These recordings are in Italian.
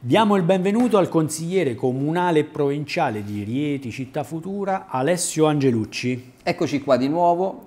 Diamo il benvenuto al consigliere comunale e provinciale di Rieti Città Futura, Alessio Angelucci. Eccoci qua di nuovo.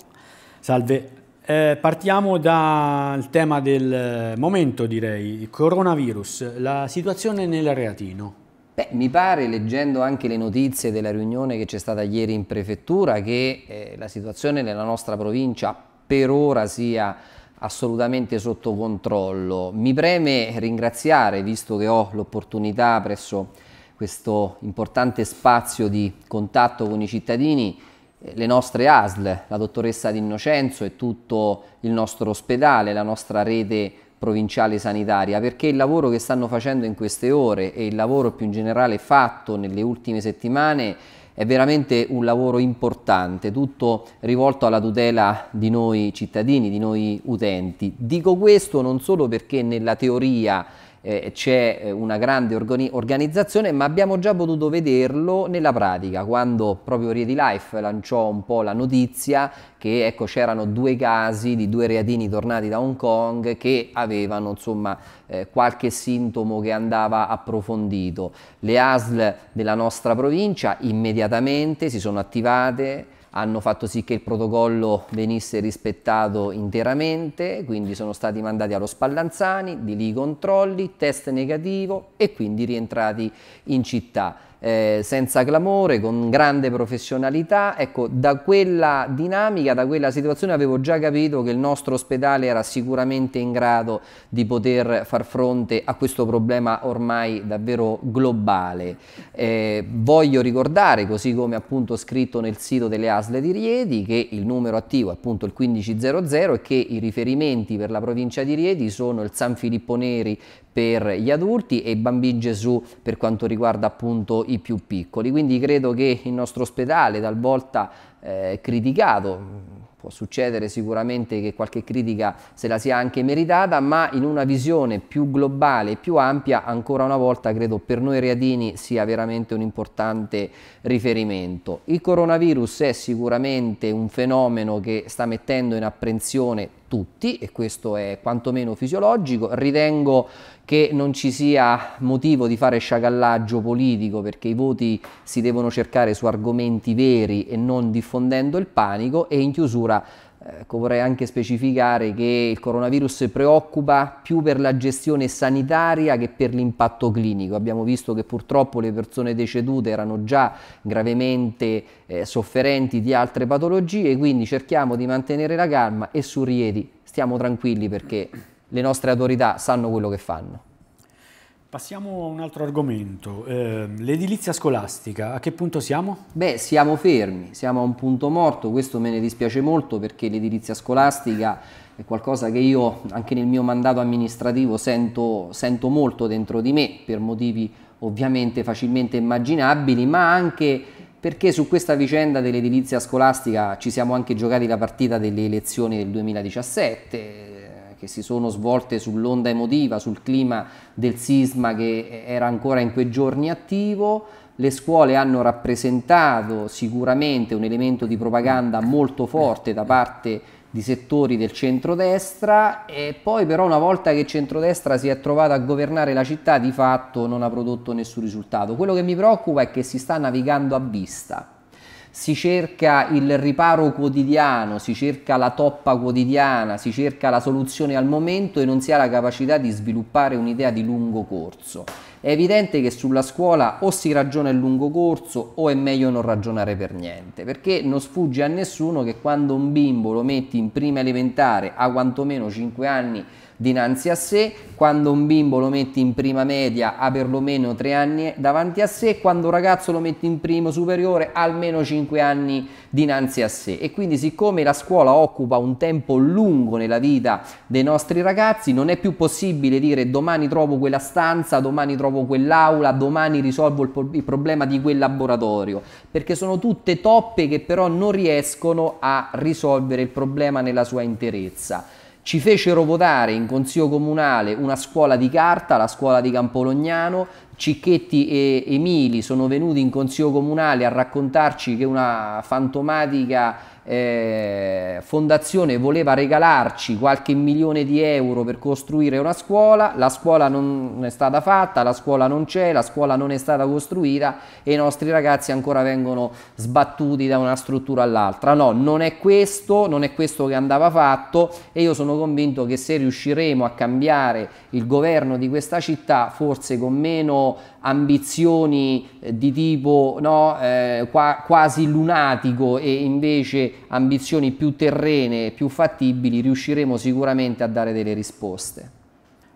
Salve. Eh, partiamo dal tema del momento, direi, coronavirus, la situazione nel Reatino. Beh, mi pare, leggendo anche le notizie della riunione che c'è stata ieri in prefettura, che eh, la situazione nella nostra provincia per ora sia assolutamente sotto controllo. Mi preme ringraziare, visto che ho l'opportunità presso questo importante spazio di contatto con i cittadini, eh, le nostre ASL, la dottoressa D'Innocenzo e tutto il nostro ospedale, la nostra rete provinciale sanitaria perché il lavoro che stanno facendo in queste ore e il lavoro più in generale fatto nelle ultime settimane è veramente un lavoro importante, tutto rivolto alla tutela di noi cittadini, di noi utenti. Dico questo non solo perché nella teoria eh, c'è eh, una grande organi organizzazione, ma abbiamo già potuto vederlo nella pratica, quando proprio Ready Life lanciò un po' la notizia che ecco, c'erano due casi di due reatini tornati da Hong Kong che avevano insomma, eh, qualche sintomo che andava approfondito. Le ASL della nostra provincia immediatamente si sono attivate, hanno fatto sì che il protocollo venisse rispettato interamente, quindi sono stati mandati allo Spallanzani, di lì i controlli, test negativo e quindi rientrati in città eh, senza clamore, con grande professionalità. Ecco, da quella dinamica, da quella situazione avevo già capito che il nostro ospedale era sicuramente in grado di poter far fronte a questo problema ormai davvero globale. Eh, voglio ricordare, così come appunto scritto nel sito delle ASLE di Rieti, che il numero attivo è appunto il 1500 e che i riferimenti per la provincia di Rieti sono il San Filippo Neri per gli adulti e i Bambini Gesù per quanto riguarda appunto i più piccoli. Quindi credo che il nostro ospedale, talvolta eh, criticato, può succedere sicuramente che qualche critica se la sia anche meritata, ma in una visione più globale, più ampia, ancora una volta credo per noi reatini sia veramente un importante riferimento. Il coronavirus è sicuramente un fenomeno che sta mettendo in apprensione tutti e questo è quantomeno fisiologico. Ritengo che non ci sia motivo di fare sciagallaggio politico perché i voti si devono cercare su argomenti veri e non diffondendo il panico e in chiusura Ecco, vorrei anche specificare che il coronavirus preoccupa più per la gestione sanitaria che per l'impatto clinico. Abbiamo visto che purtroppo le persone decedute erano già gravemente eh, sofferenti di altre patologie, quindi cerchiamo di mantenere la calma e su Rieti stiamo tranquilli perché le nostre autorità sanno quello che fanno. Passiamo a un altro argomento, eh, l'edilizia scolastica, a che punto siamo? Beh, siamo fermi, siamo a un punto morto, questo me ne dispiace molto perché l'edilizia scolastica è qualcosa che io anche nel mio mandato amministrativo sento, sento molto dentro di me per motivi ovviamente facilmente immaginabili, ma anche perché su questa vicenda dell'edilizia scolastica ci siamo anche giocati la partita delle elezioni del 2017, che si sono svolte sull'onda emotiva, sul clima del sisma che era ancora in quei giorni attivo. Le scuole hanno rappresentato sicuramente un elemento di propaganda molto forte da parte di settori del centrodestra e poi però una volta che il centrodestra si è trovato a governare la città di fatto non ha prodotto nessun risultato. Quello che mi preoccupa è che si sta navigando a vista si cerca il riparo quotidiano, si cerca la toppa quotidiana, si cerca la soluzione al momento e non si ha la capacità di sviluppare un'idea di lungo corso. È evidente che sulla scuola o si ragiona il lungo corso o è meglio non ragionare per niente, perché non sfugge a nessuno che quando un bimbo lo metti in prima elementare a quantomeno 5 anni dinanzi a sé, quando un bimbo lo metti in prima media ha perlomeno tre anni davanti a sé, quando un ragazzo lo metti in primo superiore ha almeno cinque anni dinanzi a sé e quindi siccome la scuola occupa un tempo lungo nella vita dei nostri ragazzi non è più possibile dire domani trovo quella stanza, domani trovo quell'aula, domani risolvo il, il problema di quel laboratorio, perché sono tutte toppe che però non riescono a risolvere il problema nella sua interezza ci fecero votare in consiglio comunale una scuola di carta, la scuola di Campolognano, Cicchetti e Emili sono venuti in consiglio comunale a raccontarci che una fantomatica eh, fondazione voleva regalarci qualche milione di euro per costruire una scuola, la scuola non è stata fatta, la scuola non c'è, la scuola non è stata costruita e i nostri ragazzi ancora vengono sbattuti da una struttura all'altra. No, non è questo, non è questo che andava fatto e io sono convinto che se riusciremo a cambiare il governo di questa città, forse con meno ambizioni eh, di tipo no, eh, qua, quasi lunatico e invece ambizioni più terrene, più fattibili, riusciremo sicuramente a dare delle risposte.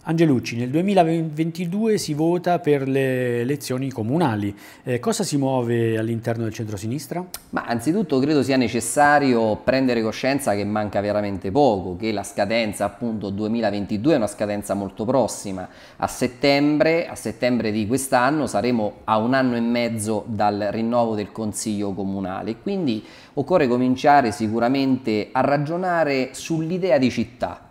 Angelucci, nel 2022 si vota per le elezioni comunali. Eh, cosa si muove all'interno del centro-sinistra? Ma anzitutto credo sia necessario prendere coscienza che manca veramente poco, che la scadenza appunto 2022 è una scadenza molto prossima. A settembre, a settembre di quest'anno saremo a un anno e mezzo dal rinnovo del Consiglio Comunale, quindi occorre cominciare sicuramente a ragionare sull'idea di città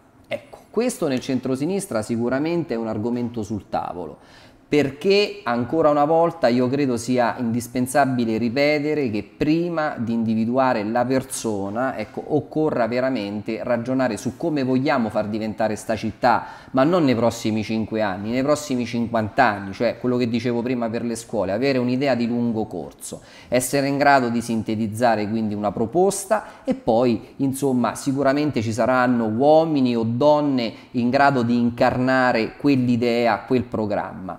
questo nel centrosinistra sicuramente è un argomento sul tavolo perché ancora una volta io credo sia indispensabile ripetere che prima di individuare la persona ecco, occorra veramente ragionare su come vogliamo far diventare sta città, ma non nei prossimi 5 anni, nei prossimi 50 anni, cioè quello che dicevo prima per le scuole, avere un'idea di lungo corso, essere in grado di sintetizzare quindi una proposta e poi insomma sicuramente ci saranno uomini o donne in grado di incarnare quell'idea, quel programma.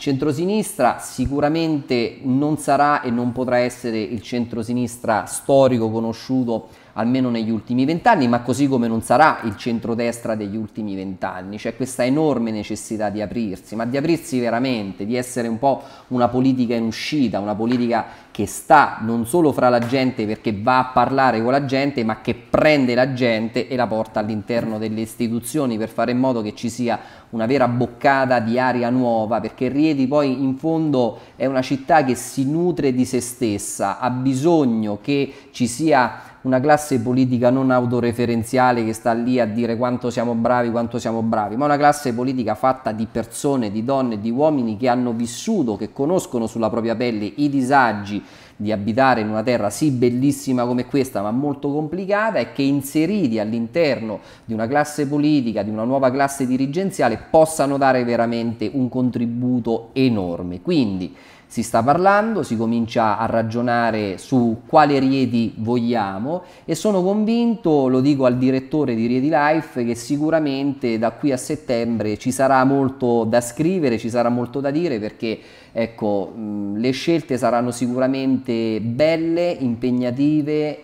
Centrosinistra sicuramente non sarà e non potrà essere il centrosinistra storico conosciuto almeno negli ultimi vent'anni, ma così come non sarà il centrodestra degli ultimi vent'anni. C'è questa enorme necessità di aprirsi, ma di aprirsi veramente, di essere un po' una politica in uscita, una politica che sta non solo fra la gente perché va a parlare con la gente, ma che prende la gente e la porta all'interno delle istituzioni per fare in modo che ci sia una vera boccata di aria nuova, perché riesce Piedi poi in fondo è una città che si nutre di se stessa, ha bisogno che ci sia una classe politica non autoreferenziale che sta lì a dire quanto siamo bravi, quanto siamo bravi, ma una classe politica fatta di persone, di donne, di uomini che hanno vissuto, che conoscono sulla propria pelle i disagi di abitare in una terra sì bellissima come questa, ma molto complicata e che inseriti all'interno di una classe politica, di una nuova classe dirigenziale, possano dare veramente un contributo enorme. Quindi, si sta parlando, si comincia a ragionare su quale Rieti vogliamo e sono convinto, lo dico al direttore di Rieti Life, che sicuramente da qui a settembre ci sarà molto da scrivere, ci sarà molto da dire perché ecco, le scelte saranno sicuramente belle, impegnative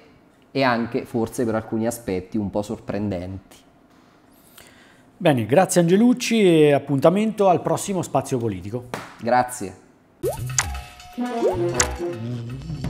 e anche forse per alcuni aspetti un po' sorprendenti. Bene, grazie Angelucci e appuntamento al prossimo Spazio Politico. Grazie. Mm-hmm.